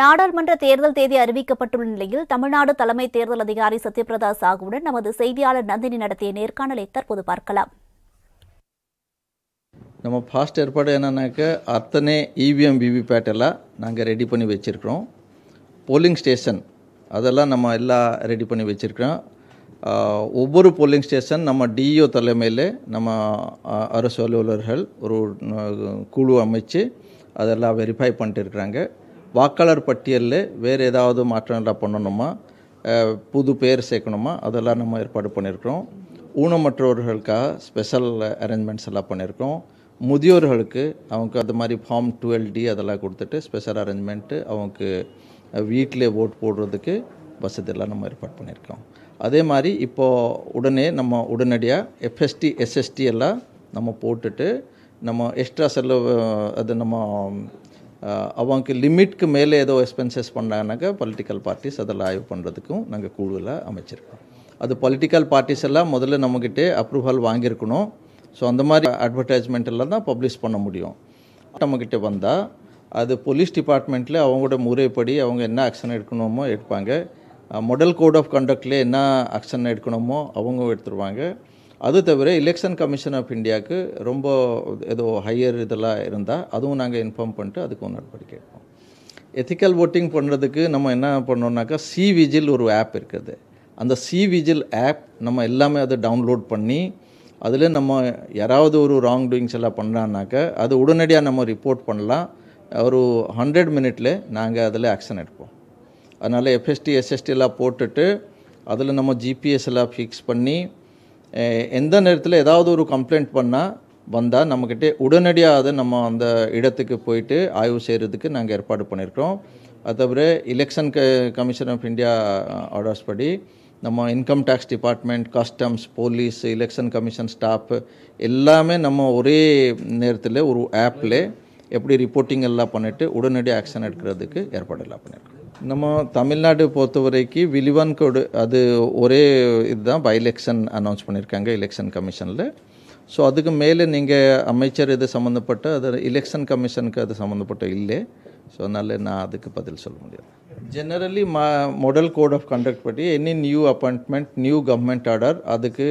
நாடாளுமன்ற தேர்தல் தேதி அறிவிக்கப்பட்டுள்ள நிலையில் தமிழ்நாடு தலைமை தேர்தல் அதிகாரி சத்யபிரதா சாகுவுடன் நமது செய்தியாளர் நந்தினி நடத்திய நேர்காணலை தற்போது பார்க்கலாம் நம்ம ஃபாஸ்ட் ஏற்பாடு என்னன்னாக்க அத்தனை இவிஎம் e விவிபேட் எல்லாம் நாங்கள் ரெடி பண்ணி வச்சுருக்கிறோம் போலிங் ஸ்டேஷன் அதெல்லாம் நம்ம எல்லாம் ரெடி பண்ணி வச்சுருக்கிறோம் ஒவ்வொரு போலிங் ஸ்டேஷன் நம்ம டிஇஓ e தலைமையில் நம்ம அரசு அலுவலர்கள் ஒரு குழு அமைச்சு அதெல்லாம் வெரிஃபை பண்ணிட்டு இருக்கிறாங்க வாக்காளர் பட்டியலில் வேறு ஏதாவது மாற்றங்களாக பண்ணணுமா புது பேர் சேர்க்கணுமா அதெல்லாம் நம்ம ஏற்பாடு பண்ணியிருக்கிறோம் ஊனமற்றவர்களுக்காக ஸ்பெஷல் அரேஞ்ச்மெண்ட்ஸ் எல்லாம் பண்ணியிருக்கோம் முதியோர்களுக்கு அவங்க அது மாதிரி ஃபார்ம் டுவெல் டி அதெல்லாம் கொடுத்துட்டு ஸ்பெஷல் அரேஞ்ச்மெண்ட்டு அவங்க வீட்டிலே ஓட் போடுறதுக்கு வசதியெல்லாம் நம்ம ஏற்பாடு பண்ணியிருக்கோம் அதே மாதிரி இப்போது உடனே நம்ம உடனடியாக எஃப்எஸ்டி எஸ்எஸ்டி எல்லாம் நம்ம போட்டுட்டு நம்ம எக்ஸ்ட்ரா செலவு அது நம்ம அவங்க லிமிட்க்கு மேலே ஏதோ எக்ஸ்பென்சஸ் பண்ணாங்கன்னாக்கா பொலிட்டிக்கல் பார்ட்டிஸ் அதில் ஆய்வு பண்ணுறதுக்கும் நாங்கள் கூடுதலாக அமைச்சிருக்கோம் அது பொலிட்டிக்கல் பார்ட்டிஸ் எல்லாம் முதல்ல நம்மக்கிட்டே அப்ரூவல் வாங்கியிருக்கணும் ஸோ அந்த மாதிரி அட்வர்டைஸ்மெண்ட் எல்லாம் தான் பப்ளிஷ் பண்ண முடியும் நம்மக்கிட்ட வந்தால் அது போலீஸ் டிபார்ட்மெண்ட்டில் அவங்களோட முறைப்படி அவங்க என்ன ஆக்ஷன் எடுக்கணுமோ எடுப்பாங்க மாடல் கோட் ஆஃப் கண்டக்டில் என்ன ஆக்ஷன் எடுக்கணுமோ அவங்க எடுத்துருவாங்க அது தவிர எலெக்ஷன் கமிஷன் ஆஃப் இந்தியாவுக்கு ரொம்ப ஏதோ ஹையர் இதெல்லாம் இருந்தால் அதுவும் நாங்கள் இன்ஃபார்ம் பண்ணிட்டு அதுக்கும் நடவடிக்கை எடுப்போம் எத்திக்கல் ஓட்டிங் பண்ணுறதுக்கு நம்ம என்ன பண்ணோம்னாக்கா சி விஜில் ஒரு ஆப் இருக்குது அந்த சி விஜில் ஆப் நம்ம எல்லாமே அதை டவுன்லோட் பண்ணி அதில் நம்ம யாராவது ஒரு ராங் டூயிங்ஸ் எல்லாம் பண்ணுறான்னாக்கா அது உடனடியாக நம்ம ரிப்போர்ட் பண்ணலாம் ஒரு ஹண்ட்ரட் மினிட்ல நாங்கள் அதில் ஆக்ஷன் எடுப்போம் அதனால் எஃப்எஸ்டி எஸ்எஸ்டி எல்லாம் போட்டுட்டு அதில் நம்ம ஜிபிஎஸ் எல்லாம் ஃபிக்ஸ் பண்ணி எந்த நேரத்தில் ஏதாவது ஒரு கம்ப்ளைண்ட் பண்ணால் வந்தால் நம்மக்கிட்டே உடனடியாக அதை நம்ம அந்த இடத்துக்கு போயிட்டு ஆய்வு செய்கிறதுக்கு நாங்கள் ஏற்பாடு பண்ணியிருக்கிறோம் அது தவிர எலெக்ஷன் க கமிஷன் ஆஃப் இந்தியா ஆர்டர்ஸ் படி நம்ம income tax department customs police election commission staff எல்லாமே நம்ம ஒரே நேரத்தில் ஒரு ஆப்பில் எப்படி ரிப்போர்ட்டிங் எல்லாம் பண்ணிவிட்டு உடனடி ஆக்ஷன் எடுக்கிறதுக்கு ஏற்பாடு எல்லாம் பண்ணியிருக்கோம் நம்ம தமிழ்நாடு பொறுத்த வரைக்கும் விலிவான் கோடு அது ஒரே இதுதான் பை எலெக்ஷன் அனௌன்ஸ் பண்ணியிருக்காங்க எலெக்ஷன் கமிஷனில் ஸோ அதுக்கு மேலே நீங்கள் அமைச்சர் இது சம்மந்தப்பட்ட அது எலெக்ஷன் கமிஷனுக்கு அது சம்மந்தப்பட்ட இல்லை ஸோ அதனால் நான் அதுக்கு பதில் சொல்ல முடியாது ஜெனரலி மா மொடல் கோட் ஆஃப் கண்டக்ட் படி any new appointment new government order அதுக்கு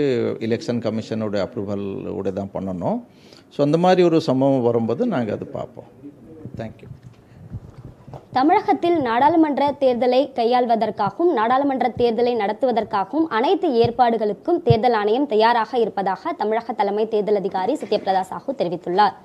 எலெக்ஷன் கமிஷனோட அப்ரூவலோட தான் பண்ணணும் ஸோ அந்த மாதிரி ஒரு சம்பவம் வரும்போது நாங்கள் அது பார்ப்போம் தேங்க்யூ தமிழகத்தில் நாடாளுமன்ற தேர்தலை கையாள்வதற்காகவும் நாடாளுமன்ற தேர்தலை நடத்துவதற்காகவும் அனைத்து ஏற்பாடுகளுக்கும் தேர்தல் ஆணையம் தயாராக இருப்பதாக தமிழக தலைமை தேர்தல் அதிகாரி சத்யபிரதா சாஹூ தெரிவித்துள்ளார்